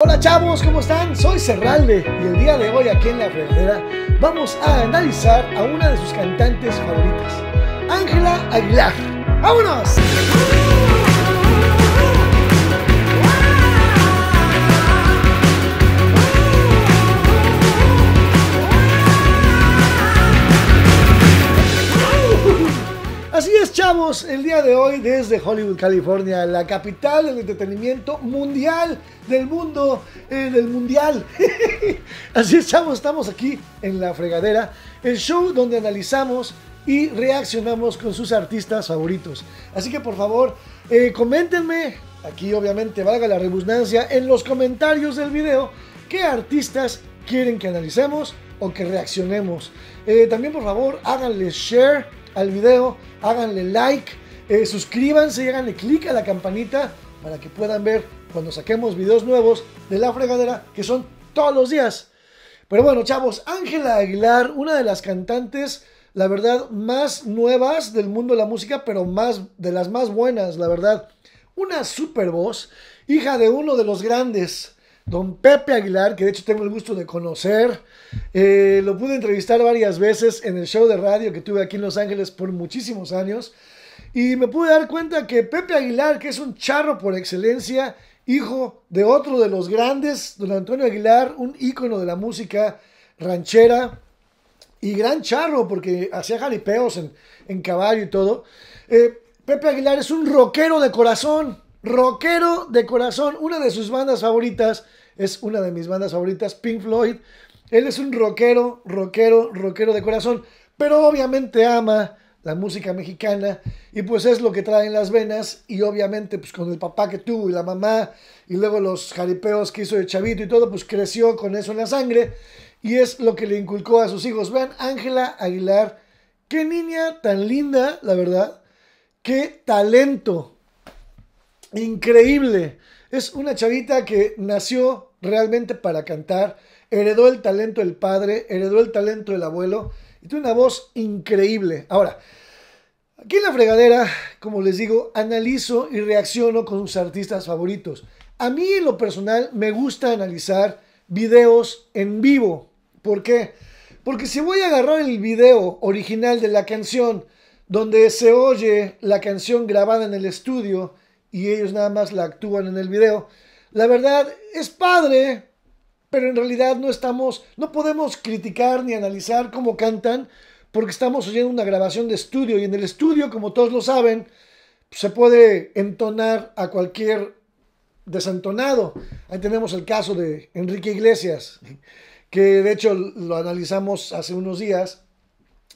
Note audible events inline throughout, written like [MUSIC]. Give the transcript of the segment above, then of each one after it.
Hola chavos, ¿cómo están? Soy Serralde y el día de hoy aquí en La Fredera vamos a analizar a una de sus cantantes favoritas, Ángela Aguilar. ¡Vámonos! Así es, chavos, el día de hoy desde Hollywood, California, la capital del entretenimiento mundial del mundo, eh, del mundial. [LAUGHS] Así es, chavos, estamos aquí en La Fregadera, el show donde analizamos y reaccionamos con sus artistas favoritos. Así que por favor, eh, coméntenme, aquí obviamente valga la redundancia, en los comentarios del video, qué artistas quieren que analicemos o que reaccionemos. Eh, también por favor háganle share al video, háganle like, eh, suscríbanse y háganle clic a la campanita para que puedan ver cuando saquemos videos nuevos de la fregadera, que son todos los días. Pero bueno, chavos, Ángela Aguilar, una de las cantantes, la verdad, más nuevas del mundo de la música, pero más de las más buenas, la verdad. Una super voz, hija de uno de los grandes, don Pepe Aguilar, que de hecho tengo el gusto de conocer. Eh, lo pude entrevistar varias veces en el show de radio que tuve aquí en Los Ángeles por muchísimos años. Y me pude dar cuenta que Pepe Aguilar, que es un charro por excelencia, hijo de otro de los grandes, don Antonio Aguilar, un ícono de la música ranchera y gran charro porque hacía jaripeos en, caballo y todo. Eh, Pepe Aguilar es un rockero de corazón rockero de corazón. Una de sus bandas favoritas es una de mis bandas favoritas, Pink Floyd. Él es un rockero, rockero, rockero de corazón, pero obviamente ama la música mexicana y pues es lo que trae en las venas y obviamente pues con el papá que tuvo y la mamá y luego los jaripeos que hizo de chavito y todo pues creció con eso en la sangre y es lo que le inculcó a sus hijos. Vean, Ángela Aguilar, qué niña tan linda, la verdad, qué talento increíble. Es una chavita que nació realmente para cantar, heredó el talento del padre, heredó el talento del abuelo y tiene una voz increíble. Ahora, aquí en la fregadera, como les digo, analizo y reacciono con sus artistas favoritos. A mí en lo personal me gusta analizar videos en vivo. ¿Por qué? Porque si voy a agarrar el video original de la canción, donde se oye la canción grabada en el estudio, y ellos nada más la actúan en el video. La verdad es padre, pero en realidad no estamos, no podemos criticar ni analizar cómo cantan porque estamos oyendo una grabación de estudio y en el estudio, como todos lo saben, se puede entonar a cualquier desentonado. Ahí tenemos el caso de Enrique Iglesias, que de hecho lo analizamos hace unos días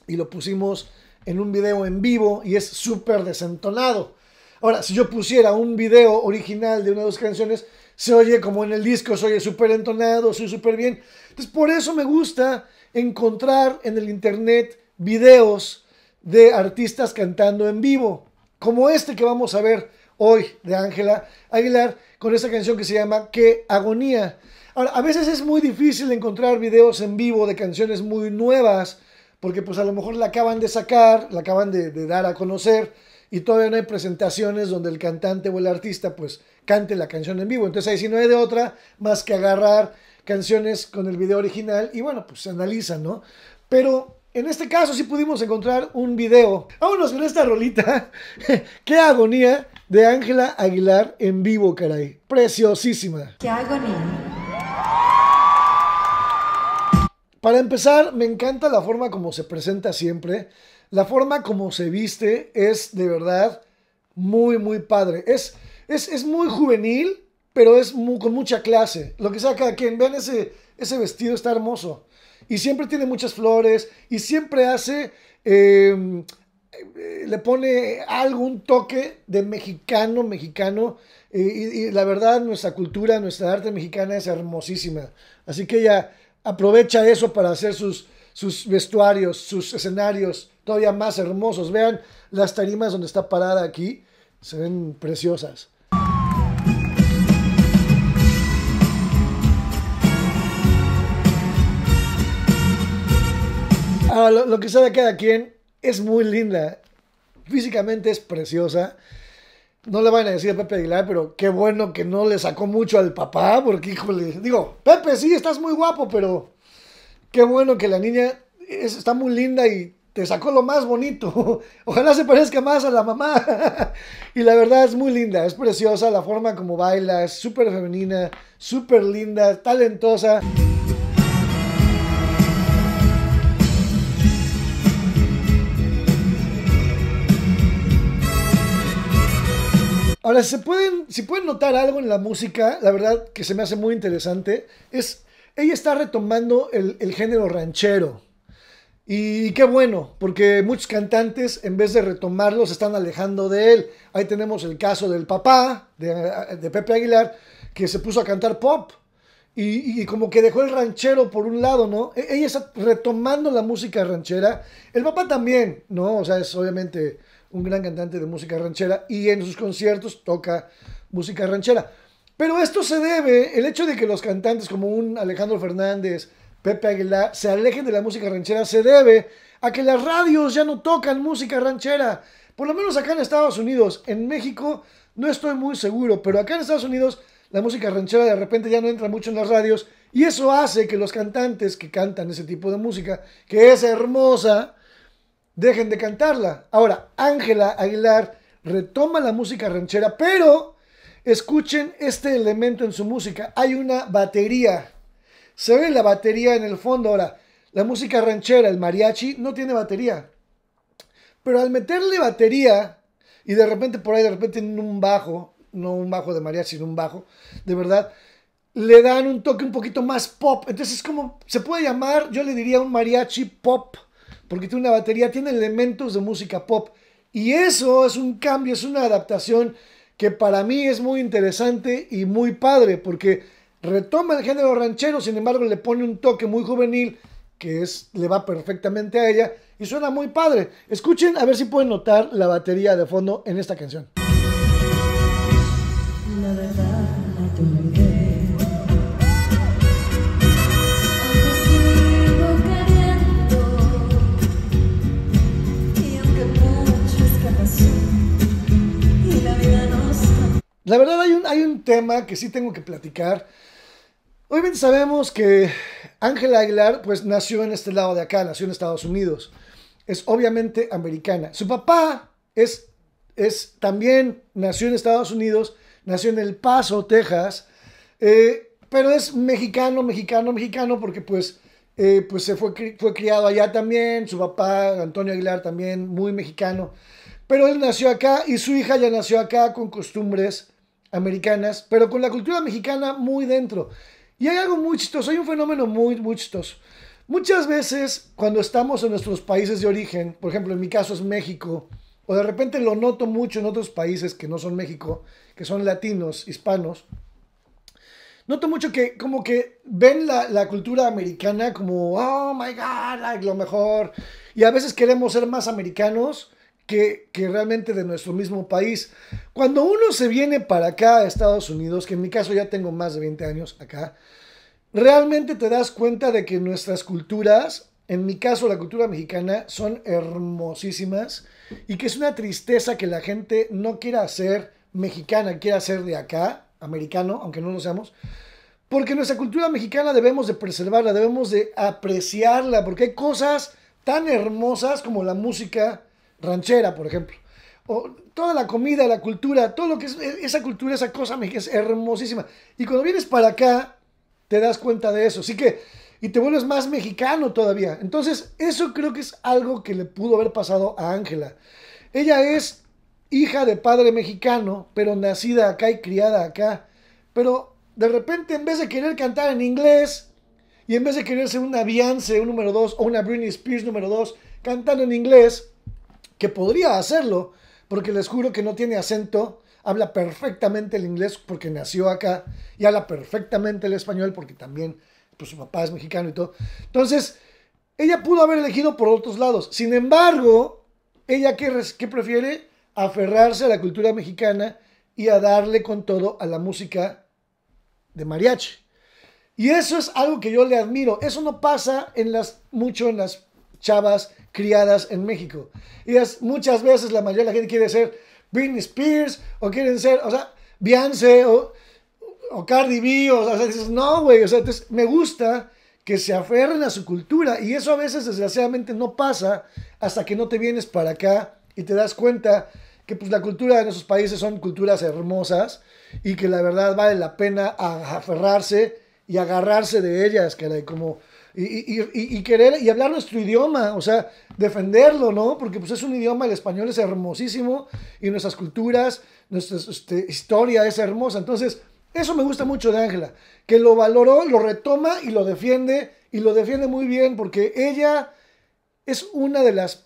y lo pusimos en un video en vivo y es súper desentonado. Ahora, si yo pusiera un video original de una de dos canciones, se oye como en el disco, se oye súper entonado, oye súper bien. Entonces, por eso me gusta encontrar en el internet videos de artistas cantando en vivo, como este que vamos a ver hoy de Ángela Aguilar con esta canción que se llama Qué agonía. Ahora, a veces es muy difícil encontrar videos en vivo de canciones muy nuevas, porque pues a lo mejor la acaban de sacar, la acaban de dar a conocer, y todavía no hay presentaciones donde el cantante o el artista pues cante la canción en vivo. Entonces ahí sí no hay de otra más que agarrar canciones con el video original y bueno, pues se analizan, ¿no? Pero en este caso sí pudimos encontrar un video. Vámonos con esta rolita. [LAUGHS] ¡Qué agonía! De Ángela Aguilar en vivo, caray. Preciosísima. ¡Qué agonía! Para empezar, me encanta la forma como se presenta siempre. La forma como se viste es de verdad muy, muy padre. Es, es, muy juvenil, pero es con mucha clase. Lo que sea cada quien. Vean ese, ese vestido, está hermoso. Y siempre tiene muchas flores. Y siempre hace. Em, eh, le pone algún toque de mexicano, mexicano. Y, la verdad, nuestra cultura, nuestra arte mexicana es hermosísima. Así que ella aprovecha eso para hacer sus, sus vestuarios, sus escenarios, todavía más hermosos. Vean las tarimas donde está parada aquí, se ven preciosas. Ahora, lo, que sabe cada quien es muy linda. Físicamente es preciosa. No le van a decir a Pepe Aguilar, pero qué bueno que no le sacó mucho al papá, porque híjole, digo, Pepe, sí, estás muy guapo, pero qué bueno que la niña está muy linda y te sacó lo más bonito. [LAUGHS] Ojalá se parezca más a la mamá. [LAUGHS] y la verdad es muy linda, es preciosa la forma como baila, es súper femenina, súper linda, talentosa. Ahora, si pueden, si pueden notar algo en la música, la verdad que se me hace muy interesante, es, ella está retomando el género ranchero. Y qué bueno, porque muchos cantantes en vez de retomarlo se están alejando de él. Ahí tenemos el caso del papá de, Pepe Aguilar, que se puso a cantar pop. Y, y, como que dejó el ranchero por un lado, ¿no? E, ella está retomando la música ranchera. El papá también, ¿no? O sea, es obviamente un gran cantante de música ranchera y en sus conciertos toca música ranchera. Pero esto se debe, el hecho de que los cantantes como un Alejandro Fernández, Pepe Aguilar se alejen de la música ranchera se debe a que las radios ya no tocan música ranchera. Por lo menos acá en Estados Unidos, en México no estoy muy seguro, pero acá en Estados Unidos la música ranchera de repente ya no entra mucho en las radios y eso hace que los cantantes que cantan ese tipo de música, que es hermosa, dejen de cantarla. Ahora, Ángela Aguilar retoma la música ranchera, pero escuchen este elemento en su música. Hay una batería se ve la batería en el fondo. Ahora, la música ranchera, el mariachi, no tiene batería. Pero al meterle batería, y de repente por ahí, de repente en un bajo, no un bajo de mariachi, sino un bajo, de verdad, le dan un toque un poquito más pop. Entonces es como, se puede llamar, yo le diría un mariachi pop, porque tiene una batería, tiene elementos de música pop. Y eso es un cambio, es una adaptación que para mí es muy interesante y muy padre, porque retoma el género ranchero, sin embargo le pone un toque muy juvenil que es, le va perfectamente a ella y suena muy padre. Escuchen a ver si pueden notar la batería de fondo en esta canción. La verdad, hay un, hay un tema que sí tengo que platicar. Obviamente sabemos que Ángela Aguilar pues nació en este lado de acá, nació en Estados Unidos. Es obviamente americana. Su papá es, es también nació en Estados Unidos, nació en El Paso, Texas, eh, pero es mexicano, mexicano, mexicano porque pues, eh, pues se fue, fue criado allá también, su papá Antonio Aguilar también muy mexicano, pero él nació acá y su hija ya nació acá con costumbres americanas, pero con la cultura mexicana muy dentro. Y hay algo muy chistoso, hay un fenómeno muy, muy chistoso. Muchas veces cuando estamos en nuestros países de origen, por ejemplo en mi caso es México, o de repente lo noto mucho en otros países que no son México, que son latinos, hispanos, noto mucho que como que ven la, cultura americana como, oh my god, lo mejor. Y a veces queremos ser más americanos que, realmente de nuestro mismo país. Cuando uno se viene para acá a Estados Unidos, que en mi caso ya tengo más de 20 años acá, realmente te das cuenta de que nuestras culturas, en mi caso la cultura mexicana, son hermosísimas y que es una tristeza que la gente no quiera ser mexicana, quiera ser de acá, americano, aunque no lo seamos. Porque nuestra cultura mexicana debemos de preservarla, debemos de apreciarla, porque hay cosas tan hermosas como la música, ranchera, por ejemplo. O toda la comida, la cultura, todo lo que es e-, esa cultura, esa cosa mexicana es hermosísima. Y cuando vienes para acá, te das cuenta de eso. Así que, y te vuelves más mexicano todavía. Entonces, eso creo que es algo que le pudo haber pasado a Ángela. Ella es hija de padre mexicano, pero nacida acá y criada acá. Pero de repente, en vez de querer cantar en inglés, y en vez de querer ser una Beyoncé un número 2 o una Britney Spears número 2, cantando en inglés, que podría hacerlo, porque les juro que no tiene acento, habla perfectamente el inglés porque nació acá y habla perfectamente el español porque también pues, su papá es mexicano y todo. Entonces, ella pudo haber elegido por otros lados. Sin embargo, ella que, prefiere aferrarse a la cultura mexicana y a darle con todo a la música de mariachi. Y eso es algo que yo le admiro. Eso no pasa en las, mucho en las chavas criadas en México. Y es, muchas veces la mayoría de la gente quiere ser Britney Spears o quieren ser, o sea, Beyoncé o, Cardi B. O, o sea, dices, no, güey. O sea, entonces me gusta que se aferren a su cultura. Y eso a veces, desgraciadamente, no pasa hasta que no te vienes para acá y te das cuenta que pues, la cultura de nuestros países son culturas hermosas y que la verdad vale la pena aferrarse y agarrarse de ellas, que hay como y, querer y hablar nuestro idioma, o sea, defenderlo, ¿no? Porque pues es un idioma, el español es hermosísimo y nuestras culturas, nuestra este, historia es hermosa. Entonces, eso me gusta mucho de Ángela, que lo valoró, lo retoma y lo defiende y lo defiende muy bien porque ella es una de las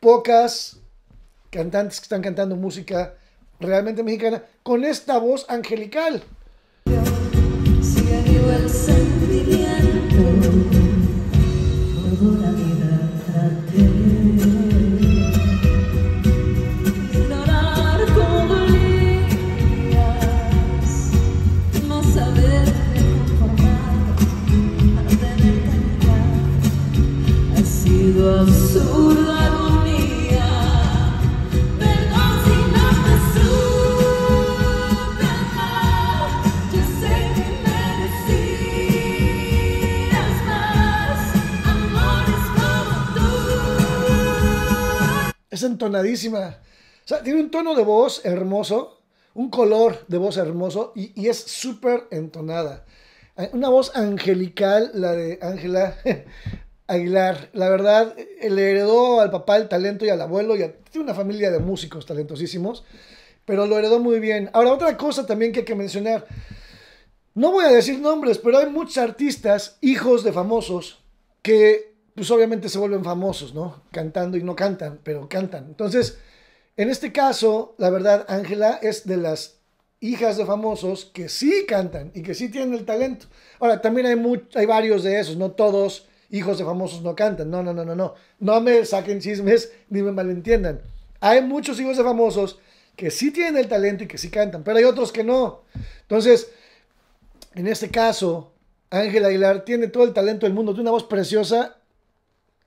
pocas cantantes que están cantando música realmente mexicana con esta voz angelical. es entonadísima. O sea, tiene un tono de voz hermoso, un color de voz hermoso y, es súper entonada. Eh, una voz angelical, la de Ángela, [LAUGHS] Aguilar, la verdad, le heredó al papá el talento y al abuelo, y tiene una familia de músicos talentosísimos, pero lo heredó muy bien. Ahora, otra cosa también que hay que mencionar, no voy a decir nombres, pero hay muchos artistas, hijos de famosos, que pues obviamente se vuelven famosos, ¿no? Cantando y no cantan, pero cantan. Entonces, en este caso, la verdad, Ángela es de las hijas de famosos que sí cantan y que sí tienen el talento. Ahora, también hay, hay varios de esos, no todos hijos de famosos no cantan. No, no, no, no, no. No me saquen chismes ni me malentiendan. Hay muchos hijos de famosos que sí tienen el talento y que sí cantan, pero hay otros que no. Entonces, en este caso, Ángel Aguilar tiene todo el talento del mundo, tiene una voz preciosa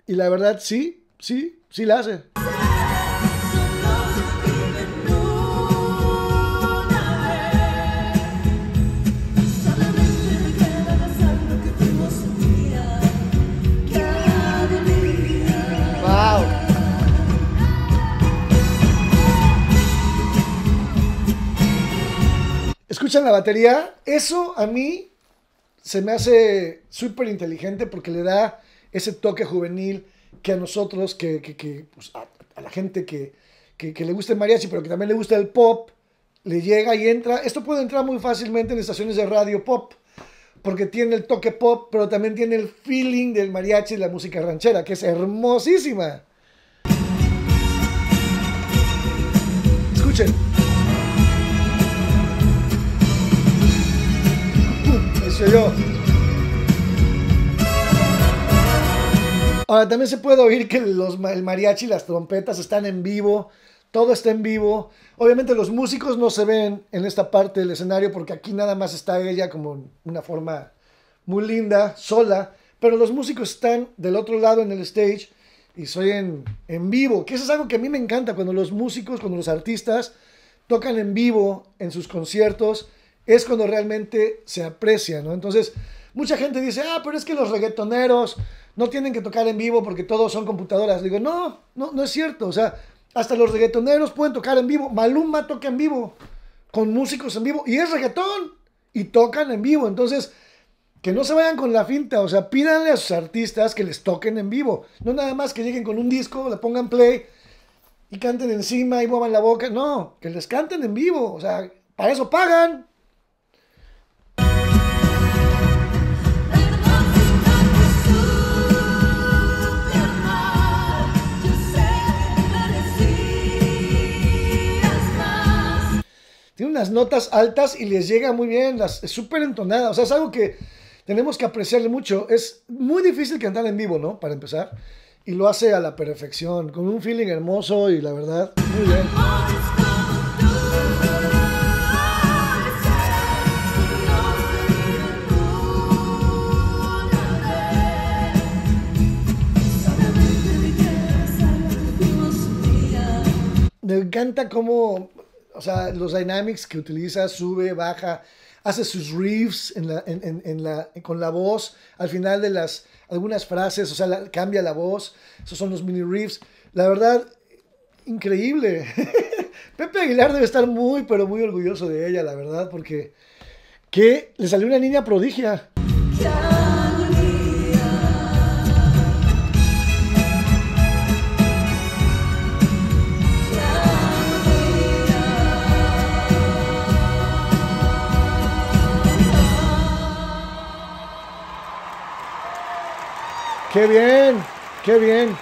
y la verdad sí, sí, sí la hace. escuchan la batería, eso a mí se me hace súper inteligente porque le da ese toque juvenil que a nosotros, que, pues, a, la gente que, que le gusta el mariachi, pero que también le gusta el pop, le llega y entra. Esto puede entrar muy fácilmente en estaciones de radio pop, porque tiene el toque pop, pero también tiene el feeling del mariachi y la música ranchera, que es hermosísima. Escuchen. yo. Ahora también se puede oír que el mariachi y las trompetas están en vivo, todo está en vivo. Obviamente los músicos no se ven en esta parte del escenario porque aquí nada más está ella como una forma muy linda, sola, pero los músicos están del otro lado en el stage y soy en, en vivo, que eso es algo que a mí me encanta cuando los músicos, cuando los artistas tocan en vivo en sus conciertos es cuando realmente se aprecia, ¿no? Entonces, mucha gente dice, ah, pero es que los reggaetoneros no tienen que tocar en vivo porque todos son computadoras. Digo, no, no, no es cierto. O sea, hasta los reggaetoneros pueden tocar en vivo. Maluma toca en vivo, con músicos en vivo, y es reggaetón, y tocan en vivo. Entonces, que no se vayan con la finta, o sea, pídanle a sus artistas que les toquen en vivo. No nada más que lleguen con un disco, le pongan play y canten encima y muevan la boca. No, que les canten en vivo. O sea, para eso pagan. tiene unas notas altas y les llega muy bien, las, es súper entonada. O sea, es algo que tenemos que apreciarle mucho. Es muy difícil cantar en vivo, ¿no? Para empezar. Y lo hace a la perfección, con un feeling hermoso y la verdad, muy bien. Me encanta cómo o sea, los dynamics que utiliza, sube, baja, hace sus riffs en la, con la voz, al final de las algunas frases, o sea, cambia la voz, esos son los mini riffs. La verdad, increíble. [LAUGHS] Pepe Aguilar debe estar muy, pero muy orgulloso de ella, la verdad, porque que le salió una niña prodigia. ¡Qué bien! ¡Qué bien!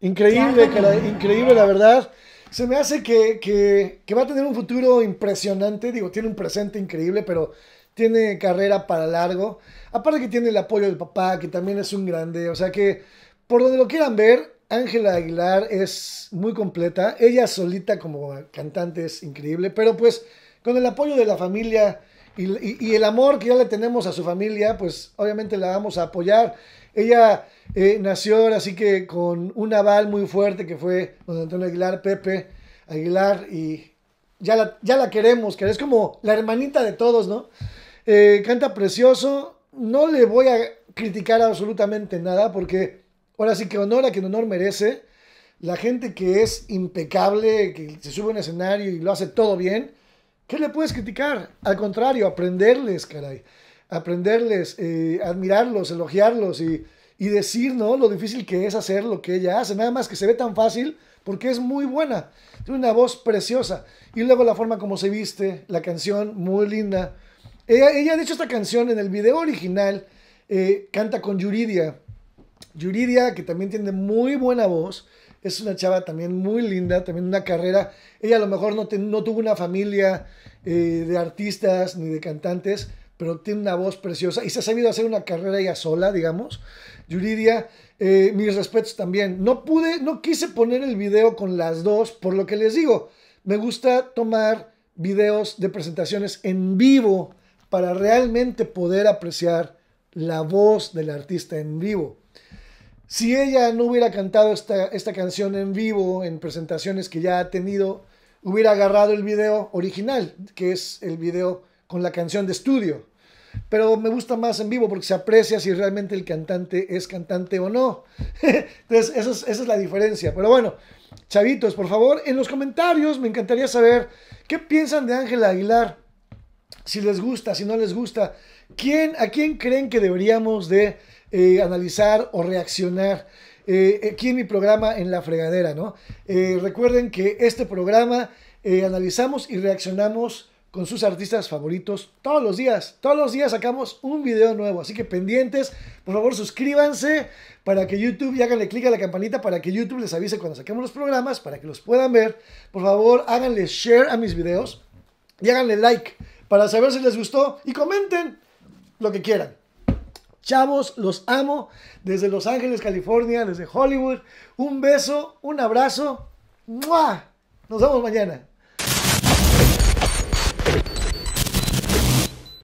Increíble, la, increíble la verdad. Se me hace que, va a tener un futuro impresionante. Digo, tiene un presente increíble, pero tiene carrera para largo. Aparte que tiene el apoyo del papá, que también es un grande. O sea que, por donde lo quieran ver, Ángela Aguilar es muy completa. Ella solita como cantante es increíble, pero pues con el apoyo de la familia y el amor que ya le tenemos a su familia, pues obviamente la vamos a apoyar. Ella eh, nació ahora sí que con un aval muy fuerte que fue don Antonio Aguilar, Pepe Aguilar y ya la, ya la queremos, que es como la hermanita de todos, ¿no? Eh, canta precioso, no le voy a criticar absolutamente nada porque ahora sí que honora a quien honor merece. La gente que es impecable, que se sube a un escenario y lo hace todo bien, ¿qué le puedes criticar? Al contrario, aprenderles, caray aprenderles, eh, admirarlos, elogiarlos y, y, decir, ¿no? Lo difícil que es hacer lo que ella hace. Nada más que se ve tan fácil porque es muy buena. Tiene una voz preciosa. Y luego la forma como se viste, la canción, muy linda. Ella, ha de hecho, esta canción en el video original eh, canta con Yuridia. Yuridia, que también tiene muy buena voz es una chava también muy linda, también una carrera. Ella a lo mejor no, no tuvo una familia eh, de artistas ni de cantantes, pero tiene una voz preciosa y se ha sabido hacer una carrera ella sola, digamos. Yuridia, eh, mis respetos también. No pude, no quise poner el video con las dos, por lo que les digo, me gusta tomar videos de presentaciones en vivo para realmente poder apreciar la voz del artista en vivo. Si ella no hubiera cantado esta, esta canción en vivo, en presentaciones que ya ha tenido, hubiera agarrado el video original, que es el video con la canción de estudio, pero me gusta más en vivo porque se aprecia si realmente el cantante es cantante o no. [LAUGHS] Entonces, esa es, la diferencia. Pero bueno, chavitos, por favor, en los comentarios me encantaría saber qué piensan de Ángela Aguilar, si les gusta, si no les gusta, ¿Quién, a quién creen que deberíamos de eh, analizar o reaccionar. Eh, eh, aquí en mi programa en la fregadera, ¿no? recuerden que este programa analizamos y reaccionamos con sus artistas favoritos todos los días. Todos los días sacamos un video nuevo. Así que pendientes, por favor suscríbanse para que YouTube y háganle clic a la campanita para que YouTube les avise cuando saquemos los programas, para que los puedan ver. Por favor, háganle share a mis videos y háganle like para saber si les gustó y comenten lo que quieran. Chavos, los amo desde Los Ángeles, California, desde Hollywood. Un beso, un abrazo. ¡Mua! Nos vemos mañana.